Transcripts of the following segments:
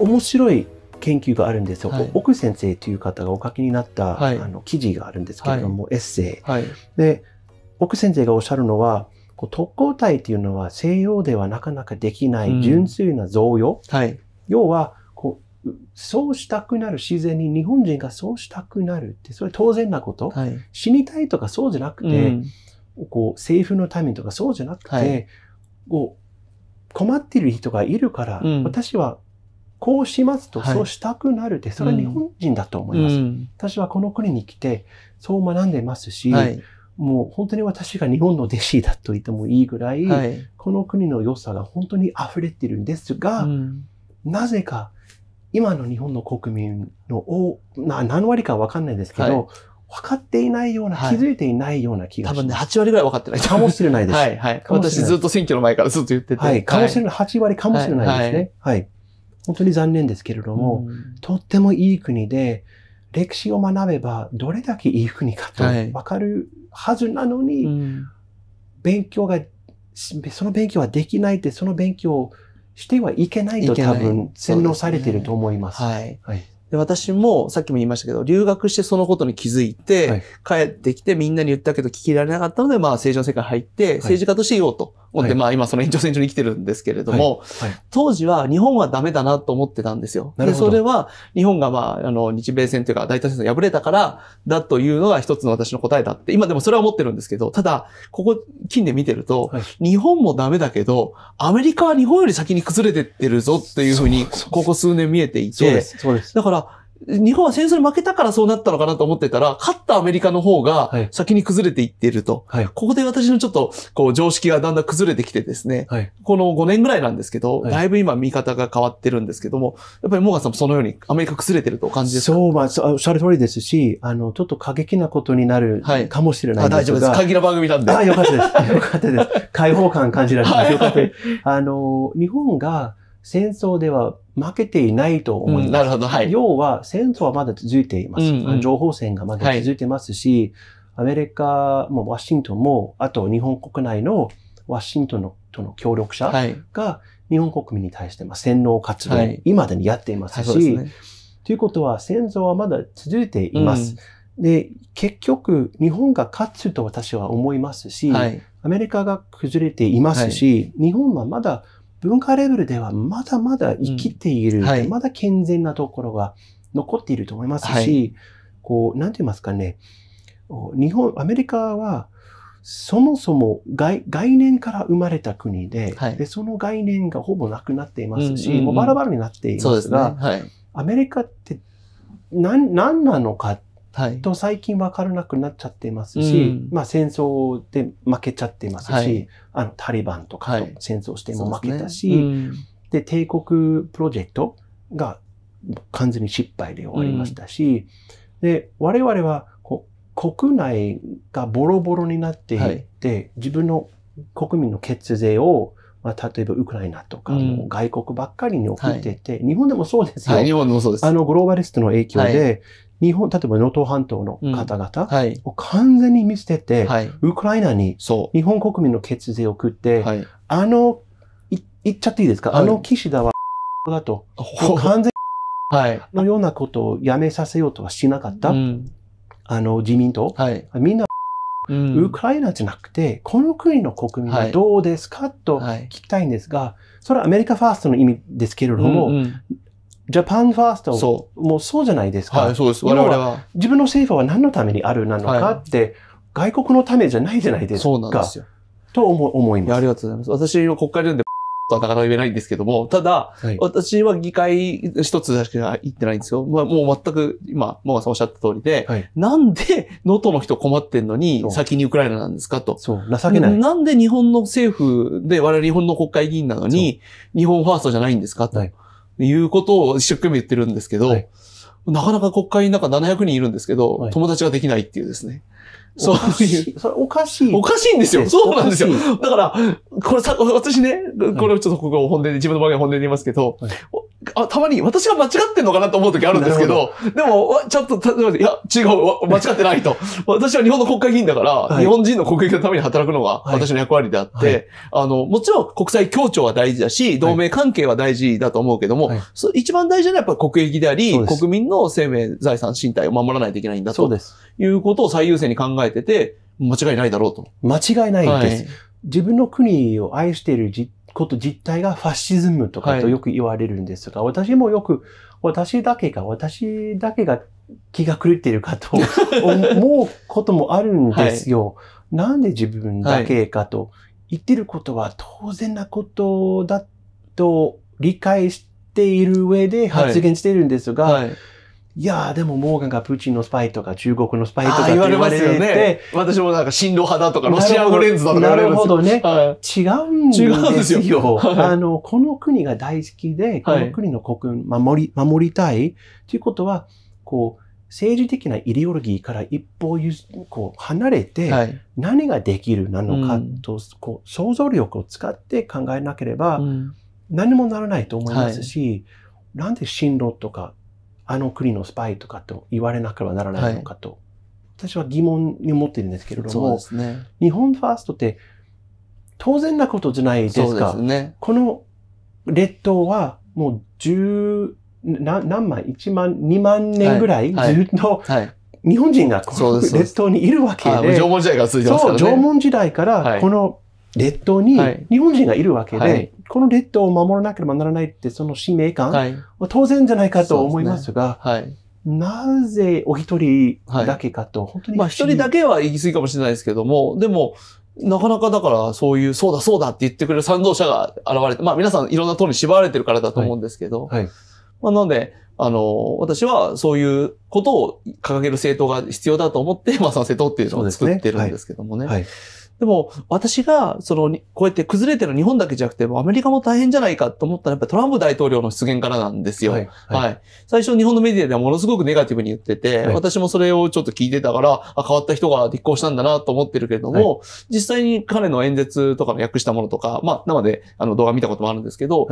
面白い研究があるんですよ、はい、奥先生という方がお書きになった、はい、あの記事があるんですけれども、はい、エッセイ、はい、で奥先生がおっしゃるのはこう特攻隊というのは西洋ではなかなかできない純粋な贈与、うん、要はこうそうしたくなる自然に日本人がそうしたくなるってそれ当然なこと、死にたいとかそうじゃなくて、うん、こう政府のためとかそうじゃなくて、こう困っている人がいるから、うん、私はこうしますと、そうしたくなるって、それは日本人だと思います。私はこの国に来て、そう学んでますし、もう本当に私が日本の弟子だと言ってもいいぐらい、この国の良さが本当に溢れてるんですが、なぜか今の日本の国民のおな何割かわかんないですけど、分かっていないような、気づいていないような気がします。多分ね、8割ぐらい分かってない。かもしれないです。はい、はい。私ずっと選挙の前からずっと言ってて。はい、かもしれない。8割かもしれないですね。はい。本当に残念ですけれども、うん、とってもいい国で、歴史を学べばどれだけいい国かとわかるはずなのに、はい勉強が、その勉強はできないって、その勉強をしてはいけないと多分洗脳されていると思います。はい、で私もさっきも言いましたけど、留学してそのことに気づいて、はい、帰ってきてみんなに言ったけど聞きられなかったので、まあ政治の世界入って、政治家としていようと本で、はい、まあ今その延長線上に生きてるんですけれども、はいはい、当時は日本はダメだなと思ってたんですよ。で、それは日本がまあ、あの、日米戦というか大体戦争敗れたからだというのが一つの私の答えだって、今でもそれは思ってるんですけど、ただ、ここ近年見てると、日本もダメだけど、アメリカは日本より先に崩れてってるぞっていうふうに、ここ数年見えていて、そうです。そうです。だから、日本は戦争に負けたからそうなったのかなと思ってたら、勝ったアメリカの方が先に崩れていっていると。はい、ここで私のちょっと、こう、常識がだんだん崩れてきてですね、はい、この5年ぐらいなんですけど、だいぶ今見方が変わってるんですけども、やっぱりモーガンさんもそのようにアメリカ崩れてるとお感じですかそう、まあ、おっしゃる通りですし、あの、ちょっと過激なことになるかもしれないですが、はい、大丈夫です。過激な番組なんで。あ、よかったです。よかったです。開放感感じられます。よかったです。あの、日本が、戦争では負けていないと思います。うん、なるほど、はい。要は、戦争はまだ続いています。うんうん、情報戦がまだ続いてますし、はい、アメリカもワシントンも、あと日本国内のワシントンのとの協力者が、日本国民に対して、まあ、洗脳活動今でにやっていますし、はいはいすね、ということは、戦争はまだ続いています。うん、で、結局、日本が勝つと私は思いますし、アメリカが崩れていますし、日本はまだ文化レベルではまだまだ生きている、うんはい、まだ健全なところが残っていると思いますし、はい、こう、なんて言いますかね、日本、アメリカは、そもそも概念から生まれた国ではい、で、その概念がほぼなくなっていますし、うんうんうん、もうバラバラになっていますが、すね、アメリカって何何なのかっと最近分からなくなっちゃってますし、まあ、戦争で負けちゃってますし、あのタリバンとかと戦争しても負けたし、で帝国プロジェクトが完全に失敗で終わりましたし、で我々は国内がボロボロになっていって、自分の国民の血税をまあ、例えばウクライナとか、外国ばっかりに送ってて、日本でもそうですよ。日本でもそうです。あの、グローバリストの影響で、日本、例えば能登半島の方々を完全に見捨てて、はい、ウクライナに日本国民の血税を送って、はい、あの、言っちゃっていいですか、はい、あの岸田は、だと、完全に、のようなことをやめさせようとはしなかった、あの自民党、みんな、うん、ウクライナじゃなくて、この国の国民はどうですか、と聞きたいんですが、それはアメリカファーストの意味ですけれども、うんうん、ジャパンファーストそう。もうそうじゃないですか。はい、そうです。我々は。自分の政府は何のためにあるなのかって、はい、外国のためじゃないじゃないですか。そうなんですよ。と思思います。ありがとうございます。私は国会でとはなかなか言えないんですけども、ただ、はい、私は議会一つしか言ってないんですよ。まあ、もう全く今、モガさんおっしゃった通りで、はい、なんで能登の人困ってんのに先にウクライナなんですかと。そう、情けない。なんで日本の政府で我々日本の国会議員なのに、日本ファーストじゃないんですかと。はいいうことを一生懸命言ってるんですけど、はい、なかなか国会の中700人いるんですけど、はい、友達ができないっていうですね。そういう。それおかしい。おかしいんですよ。そうなんですよ。だから、これさ、私ね、これちょっとここ本音で、自分の合は本音で言いますけど、あ、たまに私が間違ってんのかなと思う時あるんですけど、どでも、ちょっと、いや、違う、間違ってないと。私は日本の国会議員だから、はい、日本人の国益のために働くのが私の役割であって、はいはい、あの、もちろん国際協調は大事だし、同盟関係は大事だと思うけども、一番大事なのはやっぱり国益であり、国民の生命、財産、身体を守らないといけないんだと。いうことを最優先に考えてて、間違いないだろうと。間違いないです。自分の国を愛していること実態がファシズムとかとよく言われるんですが、はい、私もよく、私だけが、私だけが気が狂っているかと 思うこともあるんですよ。はい、なんで自分だけかと言ってることは当然なことだと理解している上で発言しているんですが、はいいやー、でもモーガンがプーチンのスパイとか中国のスパイとかて言われますよね。私もなんか進路派だとかロシア語レンズだとか言われるんですよ。なるほどね。違うんですよ。違うんですよ。あの、この国が大好きで、この国の国民守り、守りたいということは、こう、政治的なイデオロギーから一ゆ、こう離れて、何ができるなのかと、こう想像力を使って考えなければ何もならないと思いますし、なんで進路とかあの国のスパイとかと言われなければならないのかと、はい、私は疑問に思ってるんですけれども、ね、日本ファーストって当然なことじゃないですか。すね、この列島はもう十何万、一万、二万年ぐらいずっと、はいはい、日本人がこの列島にいるわけで。縄文時代から続いてますから、ね、そう、縄文時代からこの列島に日本人がいるわけで、はい、この列島を守らなければならないってその使命感は当然じゃないかと思いますが、はいなぜお一人だけかと、本当に。まあ一人だけは言い過ぎかもしれないですけども、でも、なかなかだからそういう、そうだそうだって言ってくれる賛同者が現れて、まあ皆さんいろんな党に縛られてるからだと思うんですけど、まあなので、あの、私はそういうことを掲げる政党が必要だと思って、まあその政党っていうのを作ってるんですけどもね。でも、私が、その、こうやって崩れてる日本だけじゃなくて、アメリカも大変じゃないかと思ったら、やっぱトランプ大統領の出現からなんですよ。はい。はいはい、最初、日本のメディアではものすごくネガティブに言ってて、はい、私もそれをちょっと聞いてたから、あ、変わった人が立候補したんだなと思ってるけれども、実際に彼の演説とかの訳したものとか、まあ、生であの動画見たこともあるんですけど、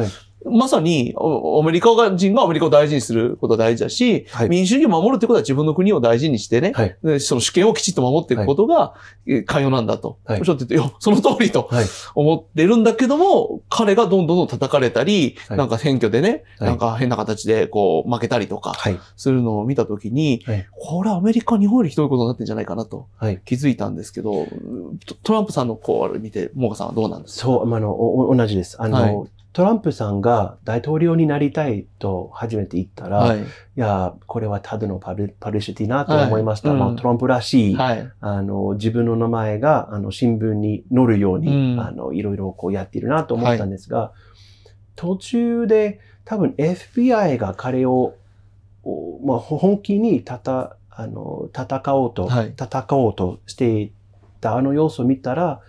まさに、アメリカ人がアメリカを大事にすることは大事だし、民主主義を守るってことは自分の国を大事にしてね、その主権をきちっと守っていくことが、寛容なんだと。っってその通りと思ってるんだけども、彼がどんどん叩かれたり、なんか選挙でね、なんか変な形でこう負けたりとか、するのを見たときに、これアメリカ、日本よりひどいことになってんじゃないかなと気づいたんですけど、トランプさんのこう見て、モーガさんはどうなんですかそう、あの、同じです。あの、トランプさんが大統領になりたいと初めて言ったら、はい、いや、これはただのパルパルシティなと思いました。はいまあ、トランプらしい、はい、あの自分の名前があの新聞に載るように、うん、あのいろいろこうやっているなと思ったんですが、途中で多分 FBI が彼を、まあ、本気にたたあの戦おうと、戦おうとしていたあの様子を見たら、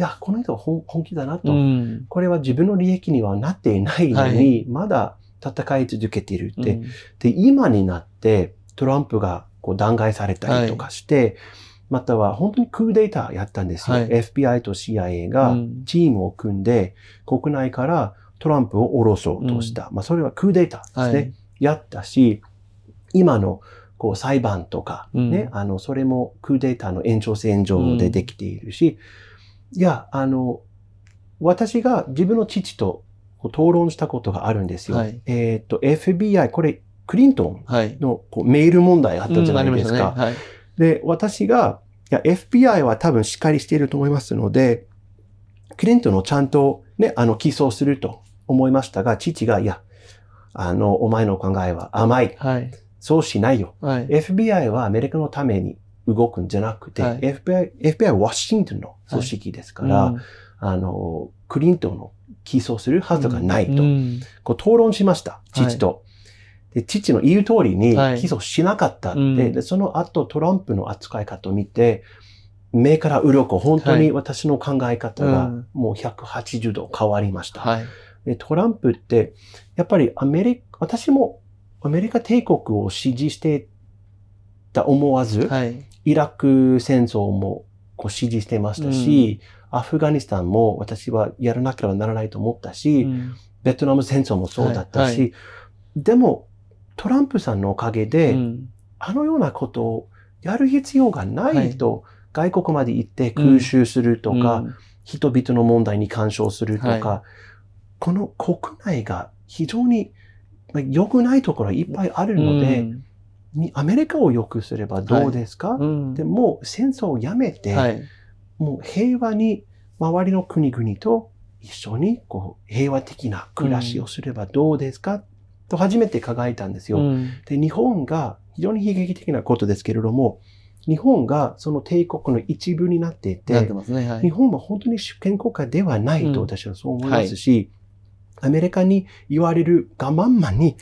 や、この人は本気だなと、うん、これは自分の利益にはなっていないのに、はい、まだ戦い続けているって、うん、で、今になってトランプがこう弾劾されたりとかして、はい、または本当にクーデーターやったんですよ。はい、FBI と CIA がチームを組んで、国内からトランプを下ろそうとした。うん、まあ、それはクーデーターですね。やったし、今のこう裁判とかね、ね、うん、あの、それもクーデーターの延長線上でできているし、うんいや、あの、私が自分の父と討論したことがあるんですよ。はい、えっ、ー、と、FBI、これ、クリントンのこうメール問題あったじゃないですか。うんねはい、で、私が、いや、FBI は多分しっかりしていると思いますので、クリントンをちゃんとね、あの、起訴すると思いましたが、父が、いや、あの、お前の考えは甘い。はい、そうしないよ、はい。FBI はアメリカのために動くんじゃなくて、はい、FBI、FBI はワシントンの組織ですから、はいうん、あの、クリントンを起訴するはずがないと、うん、こう討論しました、父と。で父の言う通りに起訴しなかったって、はい、でその後トランプの扱い方を見て、目から鱗本当に私の考え方がもう180度変わりました。はい、でトランプって、やっぱりアメリカ、私もアメリカ帝国を支持してた思わず、はい、イラク戦争もこう支持してましたし、うん、アフガニスタンも私はやらなければならないと思ったし、うん、ベトナム戦争もそうだったし、はいはい、でもトランプさんのおかげで、うん、あのようなことをやる必要がないと、外国まで行って空襲するとか、人々の問題に干渉するとか、この国内が非常に良くないところいっぱいあるので、うん、アメリカを良くすればどうですか、はいうん、でも戦争をやめて、はい、もう平和に周りの国々と一緒にこう平和的な暮らしをすればどうですか、うん、と初めて考えたんですよ、うん、で、日本が非常に悲劇的なことですけれども、日本がその帝国の一部になっていて、てねはい、日本は本当に主権国家ではないと私はそう思いますし、アメリカに言われる我慢マンに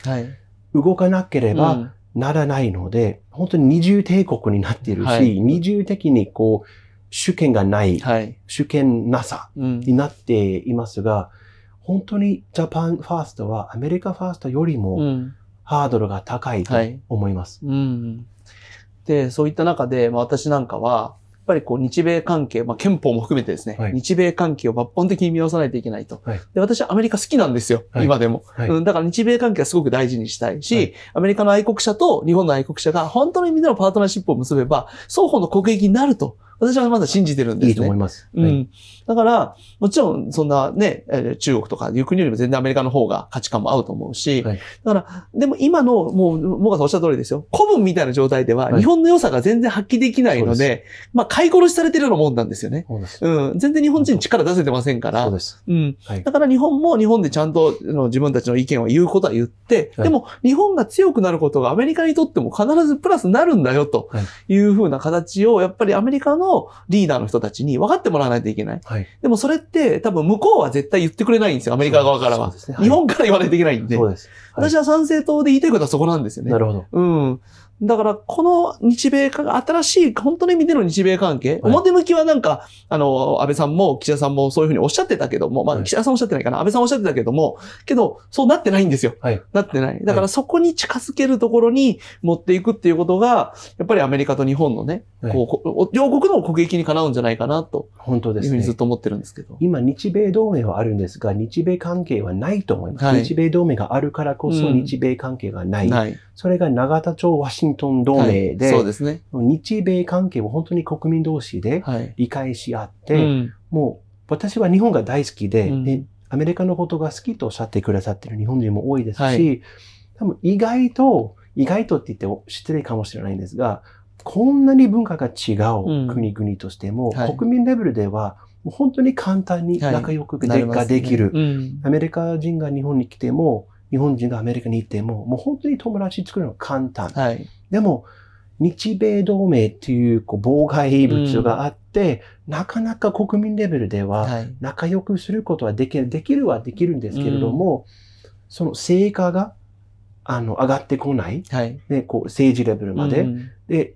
動かなければ、ならないので、本当に二重帝国になっているし、はい、二重的にこう、主権がない、はい、主権なさになっていますが、うん、本当にジャパンファーストはアメリカファーストよりもハードルが高いと思います。うん、はいうん、で、そういった中で、まあ、私なんかは、ぱりこう日米関係、まあ、憲法も含めてですね、はい、日米関係を抜本的に見直さないといけないと。はい、で私はアメリカ好きなんですよ、はい、今でも、うん。だから日米関係はすごく大事にしたいし、アメリカの愛国者と日本の愛国者が本当の意味でのパートナーシップを結べば、双方の国益になると。私はまだ信じてるんですね。いいと思います。はい、うん。だから、もちろんそんなね、中国とか行くよりも全然アメリカの方が価値観も合うと思うし、はい、だから、でも今の、もう、もがさおっしゃる通りですよ。古文みたいな状態では、日本の良さが全然発揮できないので、はい、まあ、買い殺しされてるようなもんなんですよね。そうです。うん。全然日本人力出せてませんから。そうです。うん。だから日本も日本でちゃんと自分たちの意見を言うことは言って、でも日本が強くなることがアメリカにとっても必ずプラスなるんだよというふうな形を、やっぱりアメリカののリーダーの人たちに分かってもらわないといけない。はい、でもそれって多分向こうは絶対言ってくれないんですよ、アメリカ側からは。ねはい、日本から言わないといけないんで。そうです。私は賛成党で言いたいことはそこなんですよね。なるほど。うん。だから、この日米化が新しい、本当の意味での日米関係、はい、表向きはなんか、あの、安倍さんも岸田さんもそういうふうにおっしゃってたけども、まあ、岸田さんおっしゃってないかな、安倍さんおっしゃってたけども、けど、そうなってないんですよ。はい、なってない。だから、そこに近づけるところに持っていくっていうことが、やっぱりアメリカと日本のね、こう、両国の国益にかなうんじゃないかなと。本当ですいうふうにずっと思ってるんですけど。今、日米同盟はあるんですが、日米関係はないと思います。日米同盟があるからこそ日米関係がない。うん、ないそれが永田町ワシントン同盟で、はい、そうですね、日米関係を本当に国民同士で理解し合って、はいうん、もう私は日本が大好きで、うん、で、アメリカのことが好きとおっしゃってくださってる日本人も多いですし、はい、多分意外と、意外とって言って失礼かもしれないんですが、こんなに文化が違う国々としても、国民レベルでは、もう本当に簡単に仲良くができる、はいねうん、アメリカ人が日本に来ても、日本人がアメリカに行っても、もう本当に友達作るの簡単。はい、でも、日米同盟っていうこう妨害物があって、うん、なかなか国民レベルでは仲良くすることはできる、できるはできるんですけれども、うん、その成果があの上がってこない、はい、でこう政治レベルまで、うん、で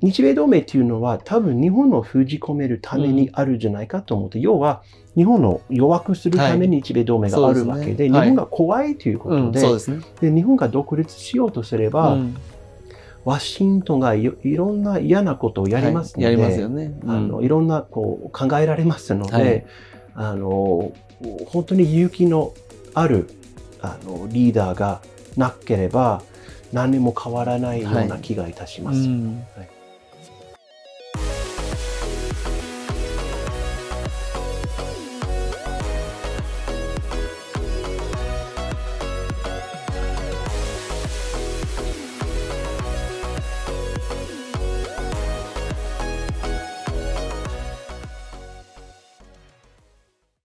日米同盟っていうのは多分日本を封じ込めるためにあるんじゃないかと思って、うん、要は日本を弱くするために日米同盟があるわけではいでね、日本が怖いということではいうんでね、で日本が独立しようとすれば、うん、ワシントンがいろんな嫌なことをやりますので、い、あのいろんなこう考えられますので、あの本当に勇気のあるあのリーダーがなければ何も変わらないような気がいたします。はい